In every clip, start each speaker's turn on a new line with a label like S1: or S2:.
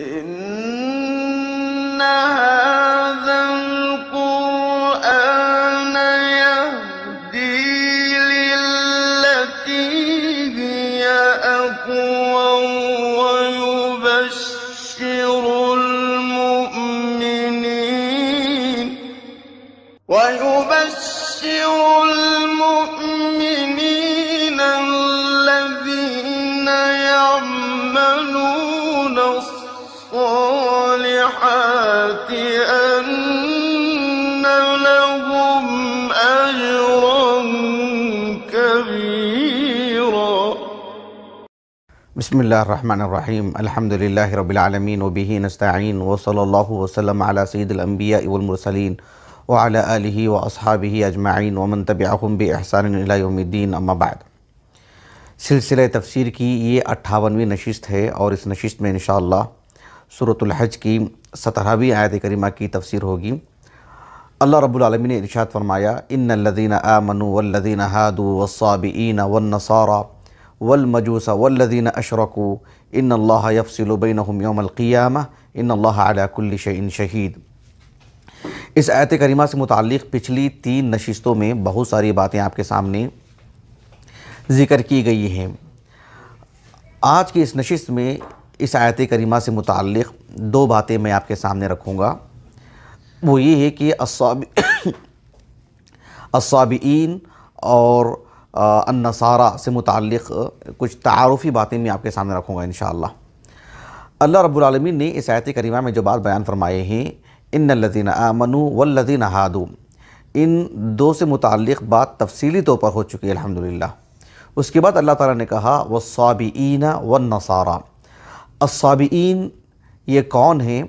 S1: إنها بسم الله الرحمن الرحيم الحمد لله رب العالمين وبه نستعين وصلى الله وسلم على سيد الأنبياء والمرسلين وعلى آله وأصحابه أجمعين ومن تبعهم بإحسان إلى يوم الدين أما بعد سلسلة تفسير کی یہ اٹھاونویں نشست ہے اور اس نشست میں انشاءاللہ سورة الحج کی سترہویں آیت کریمہ کی تفسیر ہوگی الله رب العالمين ارشاد فرمایا ان الذين آمنوا والذين هادوا والصابئين وَالنَّصَارَى والمجوس والذین اشرکو ان اللہ یفصل بینہم یوم القیامہ ان اللہ علی کل شئین شہید اس آیت کریمہ سے متعلق پچھلی تین نشستوں میں بہت ساری باتیں آپ کے سامنے ذکر کی گئی ہیں آج کی اس نشست میں اس آیت کریمہ سے متعلق دو باتیں میں آپ کے سامنے رکھوں گا وہ یہ ہے کہ الصابعین اور النصارہ سے متعلق کچھ تعارفی باتیں میں آپ کے سامنے رکھوں گا انشاءاللہ اللہ رب العالمین نے اس آیت کریمہ میں جو بات بیان فرمائے ہیں ان الذین آمنوا والذین لذینہ ان دو سے متعلق بات تفصیلی طور پر ہو چکی ہے الحمدللہ اس کے بعد اللہ تعالیٰ نے کہا والصابئین والنصارہ الصابئین الصابعین یہ کون ہیں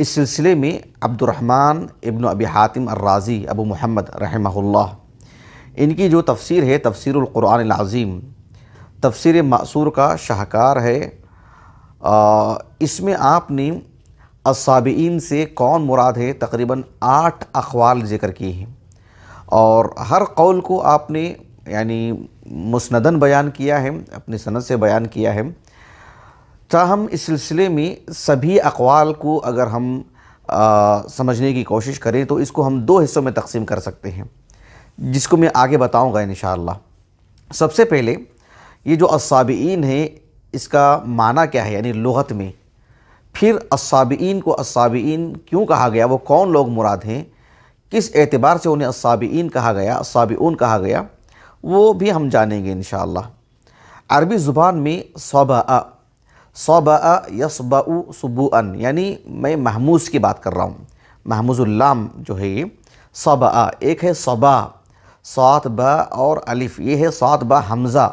S1: اس سلسلے میں عبد الرحمن ابن ابی حاتم الرازی ابو محمد رحمہ اللہ ان کی جو تفسیر ہے تفسیر القرآن العظیم تفسیر معصور کا شاہکار ہے اس میں آپ نے السابعین سے کون مراد ہے تقریباً آٹھ اقوال ذکر کی ہیں اور ہر قول کو آپ نے یعنی مسندن بیان کیا ہے اپنی سند سے بیان کیا ہے تاہم اس سلسلے میں سبھی اقوال کو اگر ہم سمجھنے کی کوشش کریں تو اس کو ہم دو حصوں میں تقسیم کر سکتے ہیں جس کو میں آگے بتاؤں گا انشاءاللہ سب سے پہلے یہ جو اصابعین ہیں ہے اس کا معنی کیا ہے یعنی لغت میں پھر اصابعین کو اصابعین کیوں کہا گیا وہ کون لوگ مراد ہیں کس اعتبار سے انہیں اصابعین کہا گیا اصابعون کہا گیا وہ بھی ہم جانیں گے انشاءاللہ عربی زبان میں صبع صبعہ صبع آ یعنی میں محموز کی بات کر رہا ہوں محموز اللام جو ہے یہ صبع ایک ہے صبعہ سات با اور الف یہ ہے سات با حمزہ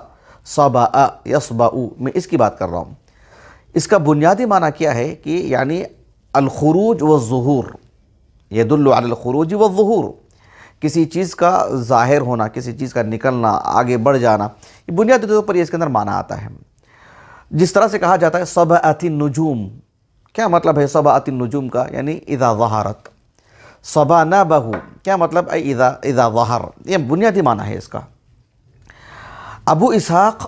S1: سبا یسبا او میں اس کی بات کر رہا ہوں اس کا بنیادی معنی کیا ہے کہ یعنی الخروج و ظہور علی الخروج و ظہور کسی چیز کا ظاہر ہونا کسی چیز کا نکلنا آگے بڑھ جانا یہ بنیادی طور پر یہ اس کے اندر معنی آتا ہے جس طرح سے کہا جاتا ہے صبعت النجوم کیا مطلب ہے صباعت النجوم کا یعنی اذا ظہارت सबाना बहू क्या मतलब है इदा इदा वहर ये बुनियादी माना है इसका अबू इसहाक़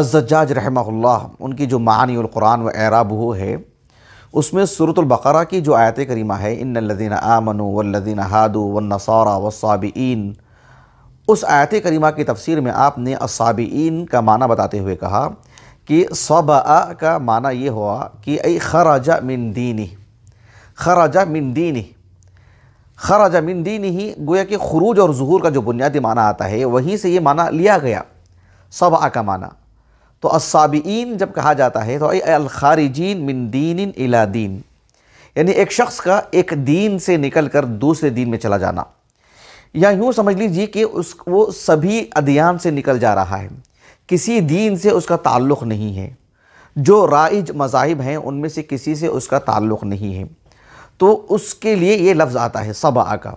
S1: अज्जाज रहमल्ला उनकी जो मानियान व एराबू है उसमें सूरतुल्बकरा की जो आयत करीमा है इन लदीन आमनु वल्लिन हादू वसारा वसाबीन उस आयत करीमा की तफसीर में आपने असाबीन का माना बताते हुए कहा कि सबा का माना ये हुआ कि अ खराजा मिन दीनी खराजा मिन दीनी خراج من دین ہی گویا کہ خروج اور ظہور کا جو بنیادی معنی آتا ہے وہیں سے یہ معنی لیا گیا سبعہ کا معنی تو السابعین جب کہا جاتا ہے تو اے الخارجین من دین دین یعنی ایک شخص کا ایک دین سے نکل کر دوسرے دین میں چلا جانا یا یوں سمجھ لیجیے کہ اس وہ سبھی ادیان سے نکل جا رہا ہے کسی دین سے اس کا تعلق نہیں ہے جو رائج مذاہب ہیں ان میں سے کسی سے اس کا تعلق نہیں ہے تو اس کے لیے یہ لفظ آتا ہے صبا کا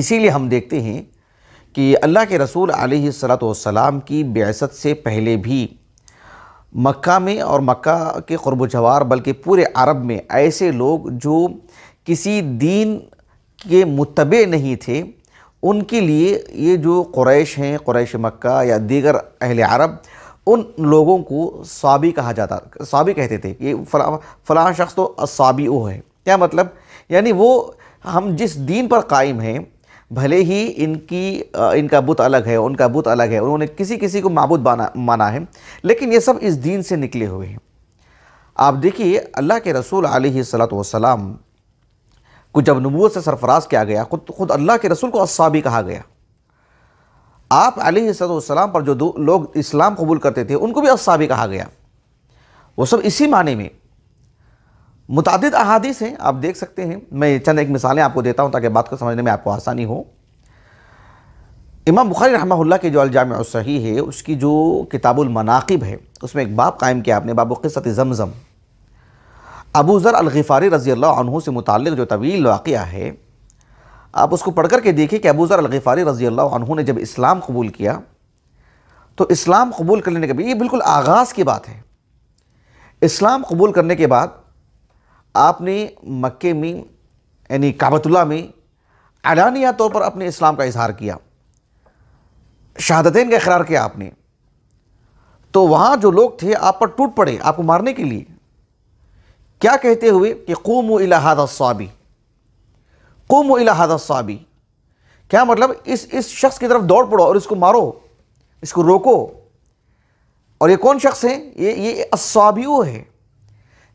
S1: اسی لیے ہم دیکھتے ہیں کہ اللہ کے رسول علیہ صلاۃ والسلام کی بعثت سے پہلے بھی مکہ میں اور مکہ کے قرب و جوار بلکہ پورے عرب میں ایسے لوگ جو کسی دین کے متبع نہیں تھے ان کے لیے یہ جو قریش ہیں قریش مکہ یا دیگر اہل عرب ان لوگوں کو صحابی کہا جاتا صحابی کہتے تھے یہ فلاں فلاں شخص تو صابی او ہے کیا مطلب یعنی وہ ہم جس دین پر قائم ہیں بھلے ہی ان کی ان کا بت الگ ہے ان کا بت الگ ہے انہوں نے کسی کسی کو معبود بانا مانا ہے لیکن یہ سب اس دین سے نکلے ہوئے ہیں آپ دیکھیے اللہ کے رسول علیہ صلاۃ وسلام کو جب نبوت سے سرفراز کیا گیا خود خود اللہ کے رسول کو اصحابی کہا گیا آپ علیہ والسلام پر جو لوگ اسلام قبول کرتے تھے ان کو بھی اصحابی کہا گیا وہ سب اسی معنی میں متعدد احادیث ہیں آپ دیکھ سکتے ہیں میں چند ایک مثالیں آپ کو دیتا ہوں تاکہ بات کو سمجھنے میں آپ کو آسانی ہو امام بخاری رحمہ اللہ کے جو الجامع عصحی ہے اس کی جو کتاب المناقب ہے اس میں ایک باب قائم کیا آپ نے باب قصت زمزم ابو ذر الغفاری رضی اللہ عنہ سے متعلق جو طویل واقعہ ہے آپ اس کو پڑھ کر کے دیکھیں کہ ابو ذر الغفاری رضی اللہ عنہ نے جب اسلام قبول کیا تو اسلام قبول کرنے کے بعد یہ بالکل آغاز کی بات ہے اسلام قبول کرنے کے بعد آپ نے مکے میں یعنی کعبت اللہ میں اعلانیہ طور پر اپنے اسلام کا اظہار کیا شہادتین کا اقرار کیا آپ نے تو وہاں جو لوگ تھے آپ پر ٹوٹ پڑے آپ کو مارنے کے لیے کیا کہتے ہوئے کہ قوم و الاحاد صابی قوم و الاحد صابی کیا مطلب اس اس شخص کی طرف دوڑ پڑو اور اس کو مارو اس کو روکو اور یہ کون شخص ہیں یہ یہ الصابیو ہے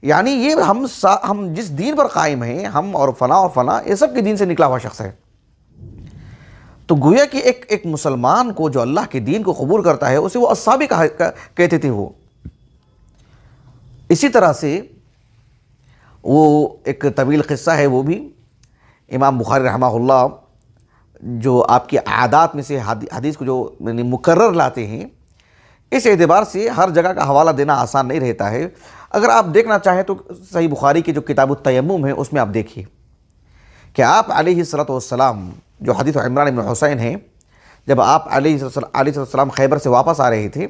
S1: یعنی یہ ہم سا ہم جس دین پر قائم ہیں ہم اور فلاں اور فلاں یہ سب کے دین سے نکلا ہوا شخص ہے تو گویا کہ ایک ایک مسلمان کو جو اللہ کے دین کو قبول کرتا ہے اسے وہ اصابی کہتے تھے وہ اسی طرح سے وہ ایک طویل قصہ ہے وہ بھی امام بخاری رحمہ اللہ جو آپ کی عادات میں سے حدیث کو جو یعنی مقرر لاتے ہیں اس اعتبار سے ہر جگہ کا حوالہ دینا آسان نہیں رہتا ہے اگر آپ دیکھنا چاہیں تو صحیح بخاری کی جو کتاب التیمم ہے اس میں آپ دیکھیے کہ آپ علیہ صلاۃ والسلام جو حدیث عمران حسین ہیں جب آپ علیہ السلام علیہ خیبر سے واپس آ رہے تھے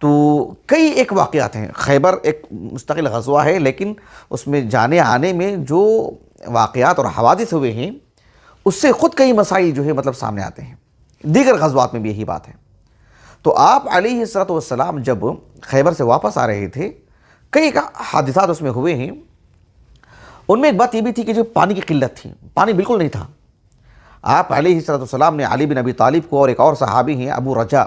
S1: تو کئی ایک واقعات ہیں خیبر ایک مستقل غزوہ ہے لیکن اس میں جانے آنے میں جو واقعات اور حوادث ہوئے ہیں اس سے خود کئی مسائل جو ہے مطلب سامنے آتے ہیں دیگر غزوات میں بھی یہی بات ہے تو آپ علیہ السلام جب خیبر سے واپس آ رہے تھے کئی حادثات اس میں ہوئے ہیں ان میں ایک بات یہ بھی تھی کہ جو پانی کی قلت تھی پانی بالکل نہیں تھا آپ علیہ السلام نے علی بن ابی طالب کو اور ایک اور صحابی ہیں ابو رجا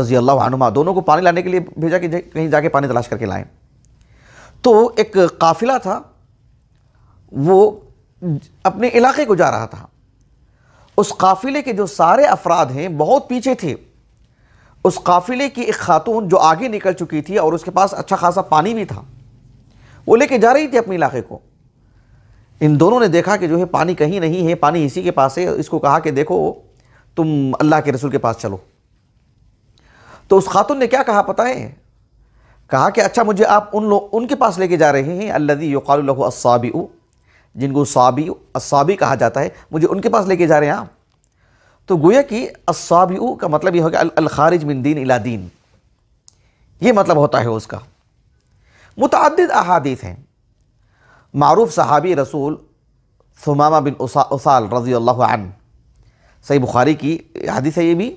S1: رضی اللہ عنما دونوں کو پانی لانے کے لیے بھیجا کہ کہیں جا کے پانی تلاش کر کے لائیں تو ایک قافلہ تھا وہ اپنے علاقے کو جا رہا تھا اس قافلے کے جو سارے افراد ہیں بہت پیچھے تھے اس قافلے کی ایک خاتون جو آگے نکل چکی تھی اور اس کے پاس اچھا خاصا پانی بھی تھا وہ لے کے جا رہی تھی اپنے علاقے کو ان دونوں نے دیکھا کہ جو ہے پانی کہیں نہیں ہے پانی اسی کے پاس ہے اس کو کہا کہ دیکھو تم اللہ کے رسول کے پاس چلو تو اس خاتون نے کیا کہا پتہ ہے کہا کہ اچھا مجھے آپ ان لوگ ان کے پاس لے کے جا رہے ہیں اللہ یقال له الصابئ جن کو صابی الصابی کہا جاتا ہے مجھے ان کے پاس لے کے جا رہے ہیں آپ تو گویا کی الصابعو کا مطلب یہ ہوگا الخارج من دین الی دین یہ مطلب ہوتا ہے اس کا متعدد احادیث ہیں معروف صحابی رسول ثمامہ بن اصال رضی اللہ عنہ صحیح بخاری کی حدیث ہے یہ بھی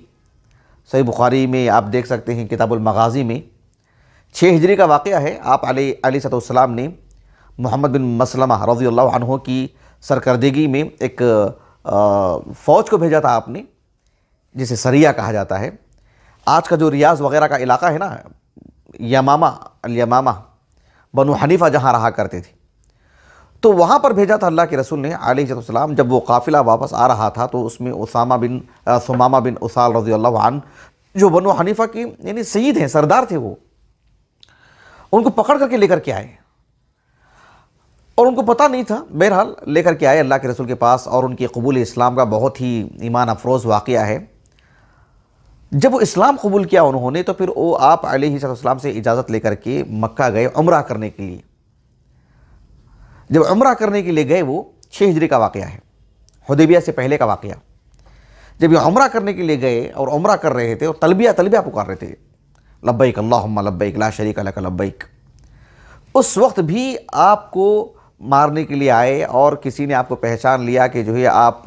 S1: صحیح بخاری میں آپ دیکھ سکتے ہیں کتاب المغازی میں چھ ہجری کا واقعہ ہے آپ علیہ صد السلام نے محمد بن مسلمہ رضی اللہ عنہ کی سرکردگی میں ایک فوج کو بھیجا تھا آپ نے جسے سریا کہا جاتا ہے آج کا جو ریاض وغیرہ کا علاقہ ہے نا یمامہ الیمامہ بنو حنیفہ جہاں رہا کرتے تھے تو وہاں پر بھیجا تھا اللہ کے رسول نے علیہ السلام جب وہ قافلہ واپس آ رہا تھا تو اس میں اسامہ بن سمامہ بن اسال رضی اللہ عنہ جو بنو حنیفہ کی یعنی سید ہیں سردار تھے وہ ان کو پکڑ کر کے لے کر کے آئے اور ان کو پتا نہیں تھا بہرحال لے کر کے آئے اللہ کے رسول کے پاس اور ان کے قبول اسلام کا بہت ہی ایمان افروز واقعہ ہے جب وہ اسلام قبول کیا انہوں نے تو پھر وہ آپ علیہ السلام سے اجازت لے کر کے مکہ گئے عمرہ کرنے کے لیے جب عمرہ کرنے کے لیے گئے وہ ہجری کا واقعہ ہے حدیبیہ سے پہلے کا واقعہ جب یہ عمرہ کرنے کے لیے گئے اور عمرہ کر رہے تھے اور تلبیہ تلبیہ پکار رہے تھے لبیک اللہم اللہ لا شریک اللہ شریق اس وقت بھی آپ کو مارنے کے لیے آئے اور کسی نے آپ کو پہچان لیا کہ جو ہے آپ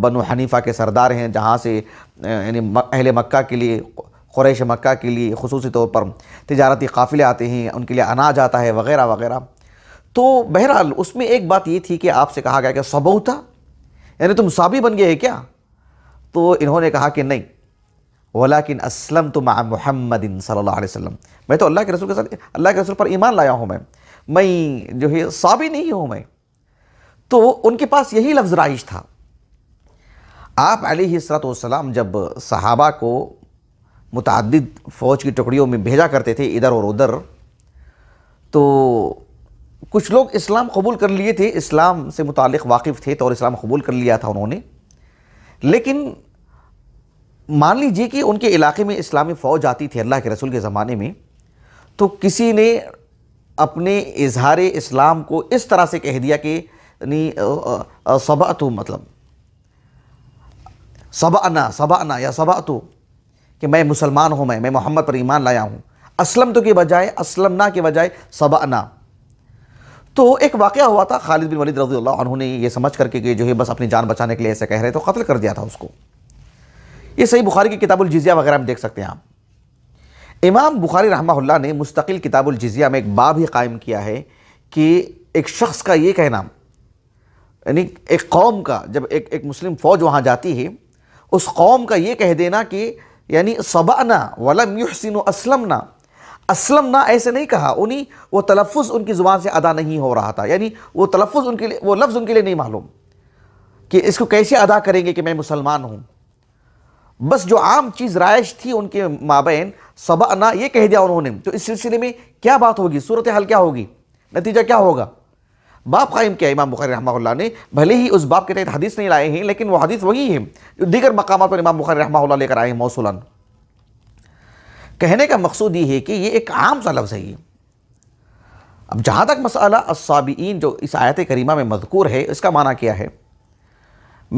S1: بنو حنیفہ کے سردار ہیں جہاں سے یعنی اہل مکہ کے لیے قریش مکہ کے لیے خصوصی طور پر تجارتی قافلے آتے ہیں ان کے لیے اناج آتا ہے وغیرہ وغیرہ تو بہرحال اس میں ایک بات یہ تھی کہ آپ سے کہا گیا کہ سبوتا یعنی تم صابی بن گئے کیا تو انہوں نے کہا کہ نہیں ولاکن اسلم تو محمد صلی اللہ علیہ وسلم میں تو اللہ کے رسول کے ساتھ اللہ کے رسول پر ایمان لایا ہوں میں میں جو ہے صابی نہیں ہوں میں تو ان کے پاس یہی لفظ رائش تھا آپ علیہ السلام والسلام جب صحابہ کو متعدد فوج کی ٹکڑیوں میں بھیجا کرتے تھے ادھر اور ادھر تو کچھ لوگ اسلام قبول کر لیے تھے اسلام سے متعلق واقف تھے تو اور اسلام قبول کر لیا تھا انہوں نے لیکن مان لیجئے کہ ان کے علاقے میں اسلامی فوج آتی تھی اللہ کے رسول کے زمانے میں تو کسی نے اپنے اظہار اسلام کو اس طرح سے کہہ دیا کہ یعنی، سبعتو مطلب سبعنا سبعنا یا سبعتو کہ میں مسلمان ہوں میں میں محمد پر ایمان لایا ہوں اسلم تو کے بجائے اسلمنا کے بجائے سبعنا تو ایک واقعہ ہوا تھا خالد بن ولید رضی اللہ عنہ نے یہ سمجھ کر کے کہ جو ہے بس اپنی جان بچانے کے لیے ایسے کہہ رہے تو قتل کر دیا تھا اس کو یہ صحیح بخاری کی کتاب الجزیہ وغیرہ ہم دیکھ سکتے ہیں آپ امام بخاری رحمہ اللہ نے مستقل کتاب الجزیہ میں ایک باب ہی قائم کیا ہے کہ ایک شخص کا یہ کہنا یعنی ایک قوم کا جب ایک ایک مسلم فوج وہاں جاتی ہے اس قوم کا یہ کہہ دینا کہ یعنی صبعنا ولم یحسن اسلمنا اسلمنا ایسے نہیں کہا انہیں وہ تلفظ ان کی زبان سے ادا نہیں ہو رہا تھا یعنی وہ تلفظ ان کے لیے وہ لفظ ان کے لیے نہیں معلوم کہ اس کو کیسے ادا کریں گے کہ میں مسلمان ہوں بس جو عام چیز رائش تھی ان کے مابین سبعنا یہ کہہ دیا انہوں نے تو اس سلسلے میں کیا بات ہوگی صورتحال کیا ہوگی نتیجہ کیا ہوگا باپ قائم کیا امام بخاری رحمہ اللہ نے بھلے ہی اس باپ کے تحت حدیث نہیں لائے ہیں لیکن وہ حدیث وہی ہیں جو دیگر مقامات پر امام بخاری رحمہ اللہ لے کر آئے ہیں موصولا کہنے کا مقصود یہ ہے کہ یہ ایک عام سا لفظ ہے یہ اب جہاں تک مسئلہ السابعین جو اس آیت کریمہ میں مذکور ہے اس کا معنی کیا ہے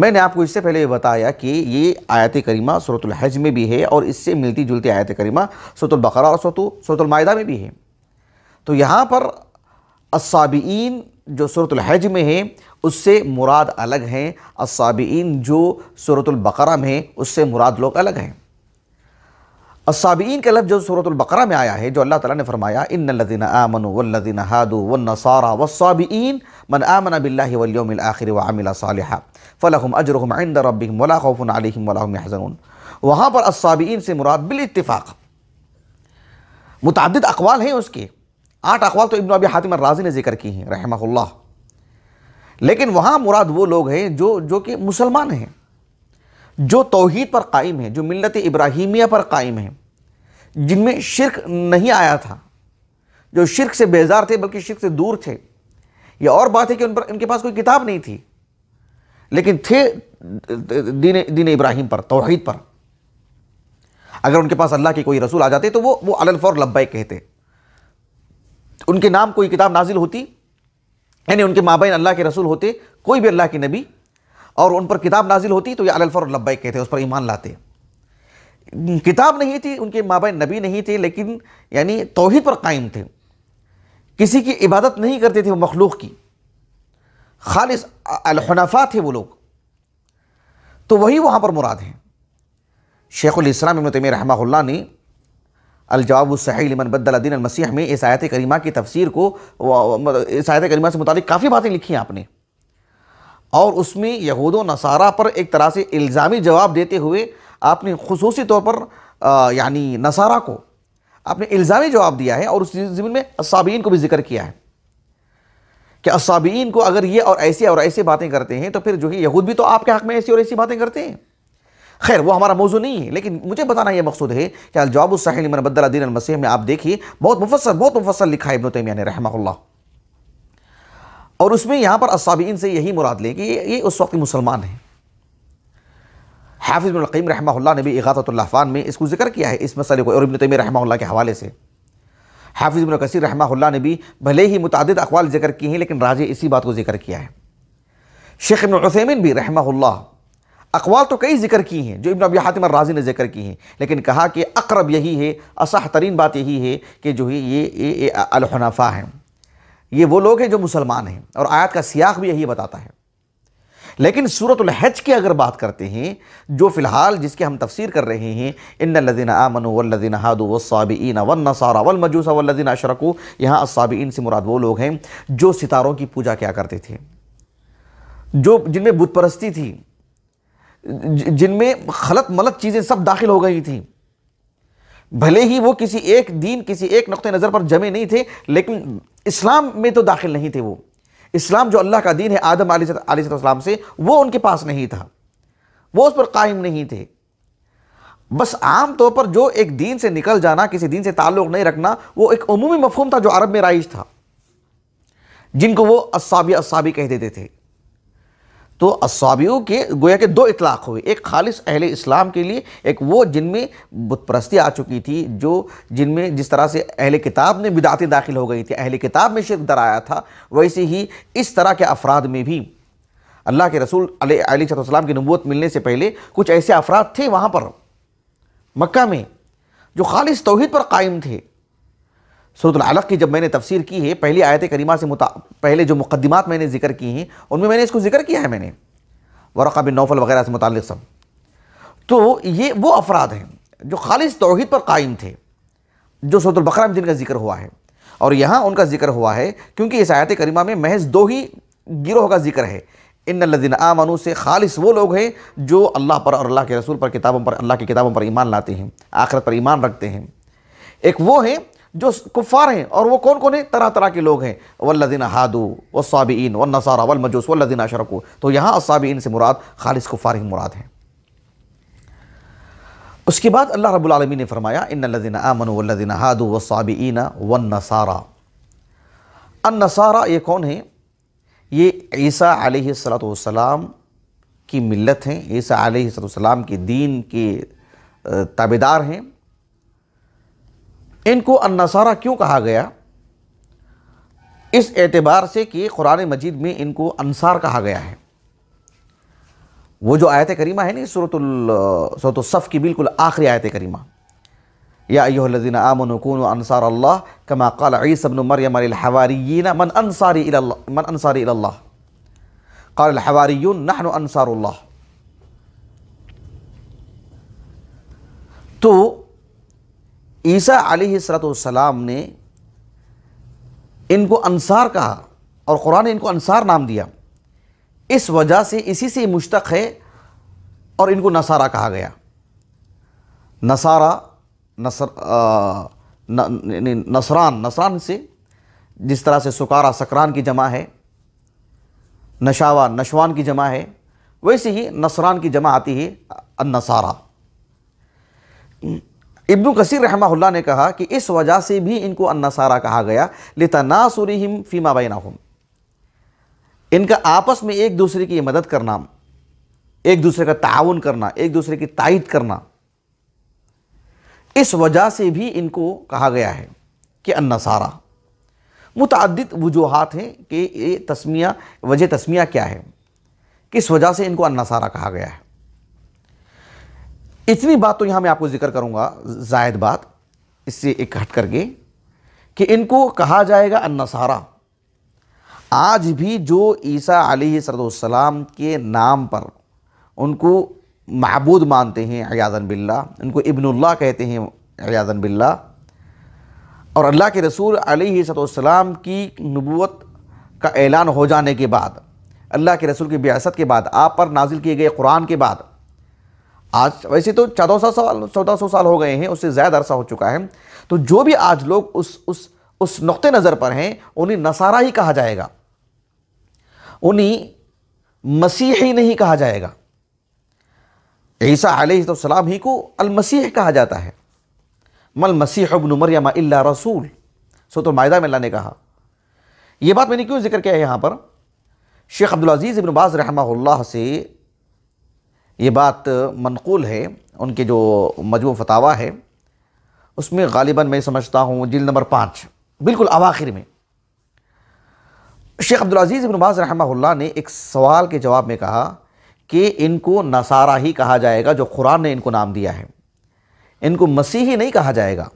S1: میں نے آپ کو اس سے پہلے یہ بتایا کہ یہ آیت کریمہ صورت الحج میں بھی ہے اور اس سے ملتی جلتی آیت کریمہ صورت البقرہ اور صورت المائدہ میں بھی ہے تو یہاں پر الصابعین جو صورت الحج میں ہیں اس سے مراد الگ ہیں السابعین جو صورت میں ہیں اس سے مراد لوگ الگ ہیں السابعین عین کے لفظ صورت البقرہ میں آیا ہے جو اللہ تعالیٰ نے فرمایا ان الذین آمنوا والذین من آمن باللہ والیوم الآخر وعمل صالحا فلہم اجرہم عند صارحا ولا خوف علیہم ولا عندر علیہ وہاں پر الصابین سے مراد بالاتفاق متعدد اقوال ہیں اس کے آٹھ اقوال تو ابن ابی حاتم الرازی نے ذکر کی ہیں رحمہ اللہ لیکن وہاں مراد وہ لوگ ہیں جو جو کہ مسلمان ہیں جو توحید پر قائم ہیں جو ملت ابراہیمیہ پر قائم ہیں جن میں شرک نہیں آیا تھا جو شرک سے بیزار تھے بلکہ شرک سے دور تھے یہ اور بات ہے کہ ان پر ان کے پاس کوئی کتاب نہیں تھی لیکن تھے دین دین ابراہیم پر توحید پر اگر ان کے پاس اللہ کے کوئی رسول آ جاتے تو وہ وہ الفور لبائک کہتے ان کے نام کوئی کتاب نازل ہوتی یعنی ان کے مابین اللہ کے رسول ہوتے کوئی بھی اللہ کے نبی اور ان پر کتاب نازل ہوتی تو یہ الفر الفراللبیک کہتے اس پر ایمان لاتے کتاب نہیں تھی ان کے مابہ نبی نہیں تھے لیکن یعنی توحید پر قائم تھے کسی کی عبادت نہیں کرتے تھے وہ مخلوق کی خالص الخنافہ تھے وہ لوگ تو وہی وہاں پر مراد ہیں شیخ الاسلامتِم رحمہ اللہ نے الجواب الصحیح لمن بدل دین المسیح میں اس آیت کریمہ کی تفسیر کو اس آیت کریمہ سے متعلق کافی باتیں لکھی ہیں آپ نے اور اس میں یہود و نصارہ پر ایک طرح سے الزامی جواب دیتے ہوئے آپ نے خصوصی طور پر یعنی نصارہ کو آپ نے الزامی جواب دیا ہے اور اس ضمن میں اصابین کو بھی ذکر کیا ہے کہ اصابین کو اگر یہ اور ایسی اور ایسی باتیں کرتے ہیں تو پھر جو ہی یہود بھی تو آپ کے حق میں ایسی اور ایسی باتیں کرتے ہیں خیر وہ ہمارا موضوع نہیں ہے لیکن مجھے بتانا یہ مقصود ہے کہ الجواب من بدل دین المسیح میں آپ دیکھیے بہت مفصل بہت مفصل لکھا ہے تیمیہ نے رحمہ اللہ اور اس میں یہاں پر اصابین سے یہی مراد لیں کہ یہ اس وقت مسلمان ہیں حافظ بن القیم رحمہ اللہ نے بھی اللہ فان میں اس کو ذکر کیا ہے اس مسئلے کو اور ابن تیمیہ رحمہ اللہ کے حوالے سے حافظ بن کثیر رحمہ اللہ نے بھی بھلے ہی متعدد اقوال ذکر کی ہیں لیکن راجے اسی بات کو ذکر کیا ہے شیخ ابن عثیمین بھی رحمہ اللہ اقوال تو کئی ذکر کی ہیں جو ابن ابی حاتم الرازی نے ذکر کی ہیں لیکن کہا کہ اقرب یہی ہے اصح ترین بات یہی ہے کہ جو ہے یہ الخنافہ ہیں یہ وہ لوگ ہیں جو مسلمان ہیں اور آیت کا سیاق بھی یہی بتاتا ہے لیکن صورت الحج کی اگر بات کرتے ہیں جو فی الحال جس کے ہم تفسیر کر رہے ہیں ان اللہ ددین اَََ منء اللدین ہدو وصابین وََ الََصارجوسا یہاں الصابئین سے مراد وہ لوگ ہیں جو ستاروں کی پوجا کیا کرتے تھے جو جن میں بت پرستی تھی جن میں خلط ملط چیزیں سب داخل ہو گئی تھیں بھلے ہی وہ کسی ایک دین کسی ایک نقطہ نظر پر جمے نہیں تھے لیکن اسلام میں تو داخل نہیں تھے وہ اسلام جو اللہ کا دین ہے آدم علیہ السلام سے وہ ان کے پاس نہیں تھا وہ اس پر قائم نہیں تھے بس عام طور پر جو ایک دین سے نکل جانا کسی دین سے تعلق نہیں رکھنا وہ ایک عمومی مفہوم تھا جو عرب میں رائج تھا جن کو وہ اصابی اصابی کہہ دیتے تھے تو اصحابیوں کے گویا کے دو اطلاق ہوئے ایک خالص اہل اسلام کے لیے ایک وہ جن میں بت پرستی آ چکی تھی جو جن میں جس طرح سے اہل کتاب میں بدعتیں داخل ہو گئی تھیں اہل کتاب میں شرک در آیا تھا ویسے ہی اس طرح کے افراد میں بھی اللہ کے رسول علیہ علیہ السلام کی نبوت ملنے سے پہلے کچھ ایسے افراد تھے وہاں پر مکہ میں جو خالص توحید پر قائم تھے سورة العلق کی جب میں نے تفسیر کی ہے پہلی آیت کریمہ سے متا پہلے جو مقدمات میں نے ذکر کی ہیں ان میں میں نے اس کو ذکر کیا ہے میں نے ورقہ بن نوفل وغیرہ سے متعلق سب تو یہ وہ افراد ہیں جو خالص توحید پر قائم تھے جو البقرہ میں جن کا ذکر ہوا ہے اور یہاں ان کا ذکر ہوا ہے کیونکہ اس آیت کریمہ میں محض دو ہی گروہ کا ذکر ہے ان الدین عام سے خالص وہ لوگ ہیں جو اللہ پر اور اللہ کے رسول پر کتابوں پر اللہ کی کتابوں پر ایمان لاتے ہیں آخرت پر ایمان رکھتے ہیں ایک وہ ہیں جو کفار ہیں اور وہ کون کون ہیں طرح طرح کے لوگ ہیں والذین اللہ دین ہادو و صاب عین تو یہاں الصابعین سے مراد خالص کفار ہی مراد ہیں اس کے بعد اللہ رب العالمین نے فرمایا ان اللہ آمنوا والذین و اللہ ہادو النصارہ یہ کون ہیں یہ عیسیٰ علیہ السلام کی ملت ہیں عیسیٰ علیہ السلام کے دین کے تابدار ہیں ان کو النصارہ کیوں کہا گیا اس اعتبار سے کہ قرآن مجید میں ان کو انصار کہا گیا ہے وہ جو آیت کریمہ ہے نہیں صورت الصف کی بالکل آخری آیت کریمہ یا الذین آمنوا کونوا انصار اللہ کما قال قال مریم من انصاری الحواریون نحن انصار اللہ تو عیسیٰ علیہ السلام نے ان کو انصار کہا اور قرآن نے ان کو انصار نام دیا اس وجہ سے اسی سے مشتق ہے اور ان کو نصارہ کہا گیا نصارہ یعنی نصران نصران سے جس طرح سے سکارہ سکران کی جمع ہے نشاوہ نشوان کی جمع ہے ویسے ہی نصران کی جمع آتی ہے النصارہ ابن کثیر رحمہ اللہ نے کہا کہ اس وجہ سے بھی ان کو النصارہ کہا گیا لِتَنَاسُرِهِمْ فِي مَا بَيْنَهُمْ ان کا آپس میں ایک دوسرے کی مدد کرنا ایک دوسرے کا تعاون کرنا ایک دوسرے کی تائید کرنا اس وجہ سے بھی ان کو کہا گیا ہے کہ النصارہ متعدد وجوہات ہیں کہ یہ تسمیہ وجہ تسمیہ کیا ہے کس وجہ سے ان کو النصارہ کہا گیا ہے اتنی بات تو یہاں میں آپ کو ذکر کروں گا زائد بات اس سے ایک ہٹ کر کے کہ ان کو کہا جائے گا النصارہ آج بھی جو عیسیٰ علیہ السلام کے نام پر ان کو معبود مانتے ہیں عیادن باللہ ان کو ابن اللہ کہتے ہیں عیادن باللہ اور اللہ کے رسول علیہ السلام کی نبوت کا اعلان ہو جانے کے بعد اللہ کے رسول کی بیاست کے بعد آپ پر نازل کیے گئے قرآن کے بعد آج ویسے تو چودہ سو سال چودہ سو سال ہو گئے ہیں اس سے زیادہ عرصہ ہو چکا ہے تو جو بھی آج لوگ اس اس اس نقطے نظر پر ہیں انہیں نصارہ ہی کہا جائے گا انہیں مسیح ہی نہیں کہا جائے گا عیسیٰ علیہ السلام ہی کو المسیح کہا جاتا ہے مل مسیح ابن مریم ما اللہ رسول سو تو میں اللہ نے کہا یہ بات میں نے کیوں ذکر کیا ہے یہاں پر شیخ عبدالعزیز ابن باز رحمہ اللہ سے یہ بات منقول ہے ان کے جو مجموع فتاوہ ہے اس میں غالباً میں سمجھتا ہوں جلد نمبر پانچ بالکل اواخر میں شیخ عبدالعزیز باز رحمہ اللہ نے ایک سوال کے جواب میں کہا کہ ان کو نصارہ ہی کہا جائے گا جو قرآن نے ان کو نام دیا ہے ان کو مسیحی نہیں کہا جائے گا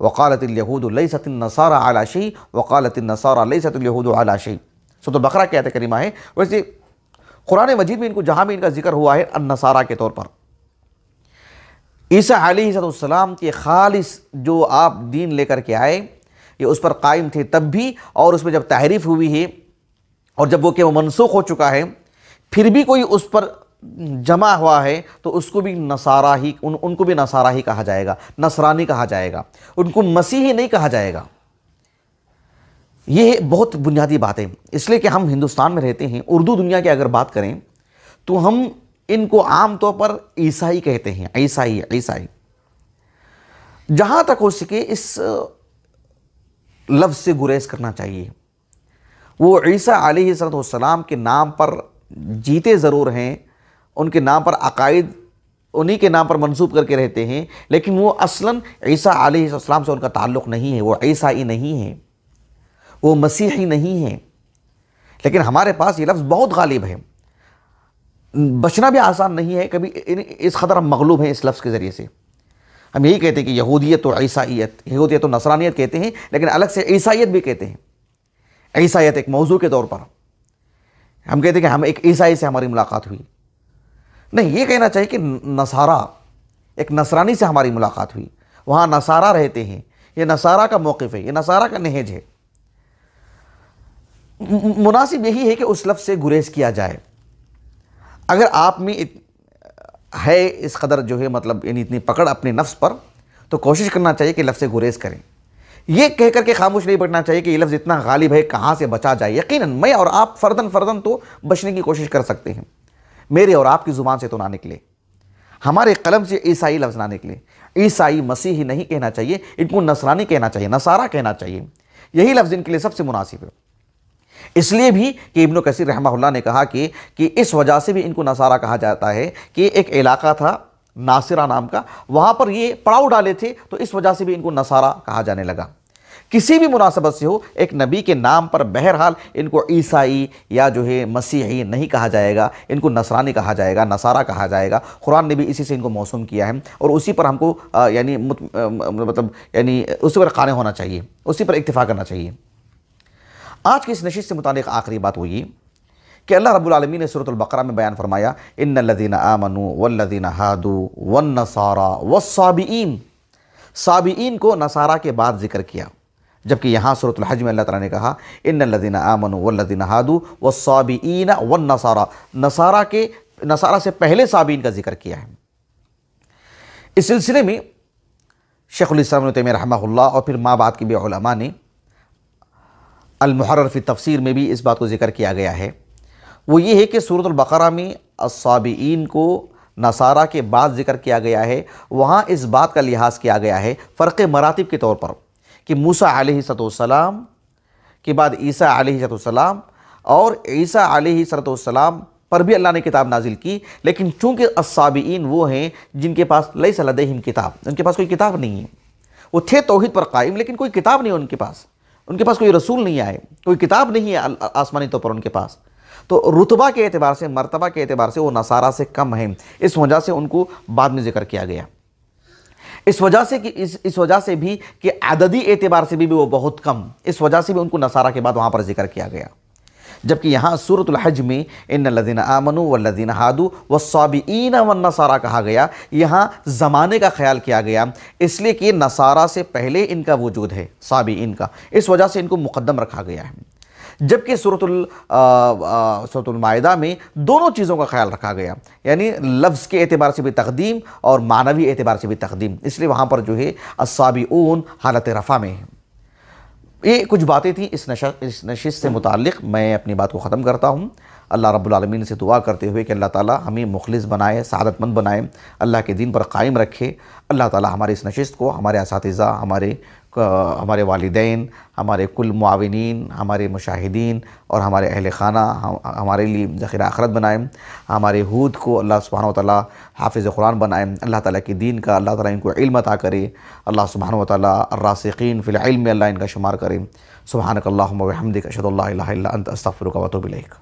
S1: وکالت یہود الط ال نصارہ آلاشی وکالتِ نصارہ الطلیہ اعلیٰشی سو تو بقرا کہتے کریمہ ہے ویسے قرآن مجید میں ان کو جہاں بھی ان کا ذکر ہوا ہے النصارہ کے طور پر عیسیٰ علیہ السلام کے خالص جو آپ دین لے کر کے آئے یہ اس پر قائم تھے تب بھی اور اس میں جب تحریف ہوئی ہے اور جب وہ کہ وہ منسوخ ہو چکا ہے پھر بھی کوئی اس پر جمع ہوا ہے تو اس کو بھی نصارہ ہی ان ان کو بھی نصارہ ہی کہا جائے گا نصرانی کہا جائے گا ان کو مسیحی نہیں کہا جائے گا یہ بہت بنیادی بات ہے اس لیے کہ ہم ہندوستان میں رہتے ہیں اردو دنیا کی اگر بات کریں تو ہم ان کو عام طور پر عیسائی کہتے ہیں عیسائی عیسائی جہاں تک ہو سکے اس لفظ سے گریز کرنا چاہیے وہ عیسیٰ علیہ السلام کے نام پر جیتے ضرور ہیں ان کے نام پر عقائد انہی کے نام پر منصوب کر کے رہتے ہیں لیکن وہ اصلاً عیسیٰ علیہ السلام سے ان کا تعلق نہیں ہے وہ عیسائی نہیں ہیں وہ مسیحی نہیں ہیں لیکن ہمارے پاس یہ لفظ بہت غالب ہے بچنا بھی آسان نہیں ہے کبھی اس قدر ہم مغلوب ہیں اس لفظ کے ذریعے سے ہم یہی کہتے ہیں کہ یہودیت و عیسائیت یہودیت و نصرانیت کہتے ہیں لیکن الگ سے عیسائیت بھی کہتے ہیں عیسائیت ایک موضوع کے طور پر ہم کہتے ہیں کہ ہم ایک عیسائی سے ہماری ملاقات ہوئی نہیں یہ کہنا چاہیے کہ نصارہ ایک نصرانی سے ہماری ملاقات ہوئی وہاں نصارہ رہتے ہیں یہ نصارہ کا موقف ہے یہ نصارہ کا نہج ہے مناسب یہی ہے کہ اس لفظ سے گریز کیا جائے اگر آپ میں ہے اس قدر جو ہے مطلب یعنی اتنی پکڑ اپنے نفس پر تو کوشش کرنا چاہیے کہ لفظ سے گریز کریں یہ کہہ کر کے خاموش نہیں بٹنا چاہیے کہ یہ لفظ اتنا غالب ہے کہاں سے بچا جائے یقیناً میں اور آپ فردن فردن تو بچنے کی کوشش کر سکتے ہیں میرے اور آپ کی زبان سے تو نہ نکلے ہمارے قلم سے عیسائی لفظ نہ نکلے عیسائی مسیحی نہیں کہنا چاہیے ان کو نسرانی کہنا چاہیے نصارہ کہنا چاہیے یہی لفظ ان کے لیے سب سے مناسب ہے اس لیے بھی کہ ابن کثیر رحمہ اللہ نے کہا کہ کہ اس وجہ سے بھی ان کو نصارہ کہا جاتا ہے کہ ایک علاقہ تھا ناصرہ نام کا وہاں پر یہ پڑاؤ ڈالے تھے تو اس وجہ سے بھی ان کو نصارہ کہا جانے لگا کسی بھی مناسبت سے ہو ایک نبی کے نام پر بہرحال ان کو عیسائی یا جو ہے مسیحی نہیں کہا جائے گا ان کو نصرانی کہا جائے گا نصارہ کہا جائے گا قرآن نے بھی اسی سے ان کو موسوم کیا ہے اور اسی پر ہم کو یعنی مطلب یعنی اسی پر قانے ہونا چاہیے اسی پر اکتفا کرنا چاہیے آج کی اس نشست سے متعلق آخری بات ہوئی کہ اللہ رب العالمین نے سورة البقرہ میں بیان فرمایا ان الذین آمنوا والذین لدینہ ہادو ون صابئین صابعین کو نصارہ کے بعد ذکر کیا جبکہ یہاں سورة الحج میں اللہ تعالیٰ نے کہا ان الذین آمنوا والذین اللدینہ ہادو و نصارہ کے نصارہ سے پہلے صابعین کا ذکر کیا ہے اس سلسلے میں شیخ علیہ سلام التم رحمہ اللہ اور پھر ماں بعد کے بھی علماء نے المحرر فی تفسیر میں بھی اس بات کو ذکر کیا گیا ہے وہ یہ ہے کہ صورت البقرہ میں الصابعین کو نصارہ کے بعد ذکر کیا گیا ہے وہاں اس بات کا لحاظ کیا گیا ہے فرق مراتب کے طور پر کہ موسیٰ علیہ السلام کے بعد عیسیٰ علیہ السلام اور عیسیٰ علیہ السلام پر بھی اللہ نے کتاب نازل کی لیکن چونکہ الصابعین وہ ہیں جن کے پاس لئیس صلی کتاب ان کے پاس کوئی کتاب نہیں ہے وہ تھے توحید پر قائم لیکن کوئی کتاب نہیں ان کے پاس ان کے پاس کوئی رسول نہیں آئے کوئی کتاب نہیں ہے آسمانی طور پر ان کے پاس تو رتبہ کے اعتبار سے مرتبہ کے اعتبار سے وہ نصارہ سے کم ہیں اس وجہ سے ان کو بعد میں ذکر کیا گیا اس وجہ سے بھی کہ عددی اعتبار سے بھی وہ بہت کم اس وجہ سے بھی ان کو نصارہ کے بعد وہاں پر ذکر کیا گیا جبکہ یہاں صورت الحج میں ان الدینہ آمنوا و حادوا ہادو و نصارہ کہا گیا یہاں زمانے کا خیال کیا گیا اس لیے کہ نصارہ سے پہلے ان کا وجود ہے صابعین کا اس وجہ سے ان کو مقدم رکھا گیا ہے جبکہ صورت المائدہ میں دونوں چیزوں کا خیال رکھا گیا یعنی لفظ کے اعتبار سے بھی تقدیم اور معنوی اعتبار سے بھی تقدیم اس لیے وہاں پر جو ہے الصابعون حالت رفع میں ہیں یہ کچھ باتیں تھیں اس اس نشست سے متعلق میں اپنی بات کو ختم کرتا ہوں اللہ رب العالمین سے دعا کرتے ہوئے کہ اللہ تعالی ہمیں مخلص بنائے سعادت مند بنائے اللہ کے دین پر قائم رکھے اللہ تعالی ہمارے اس نشست کو ہمارے اساتذہ ہمارے ہمارے والدین ہمارے کل معاونین ہمارے مشاہدین اور ہمارے اہل خانہ ہمارے لیے ذخیرہ آخرت بنائیں ہمارے حود کو اللہ سبحانہ و حافظ قرآن بنائیں اللہ تعالیٰ کے دین کا اللہ تعالیٰ ان کو علم عطا کرے اللہ سبحانہ و الراسقین فی العلم اللہ ان کا شمار کریں سبحانک اللہم و حمدک اشہد اللہ الہ الا انت استغفرک و بلیک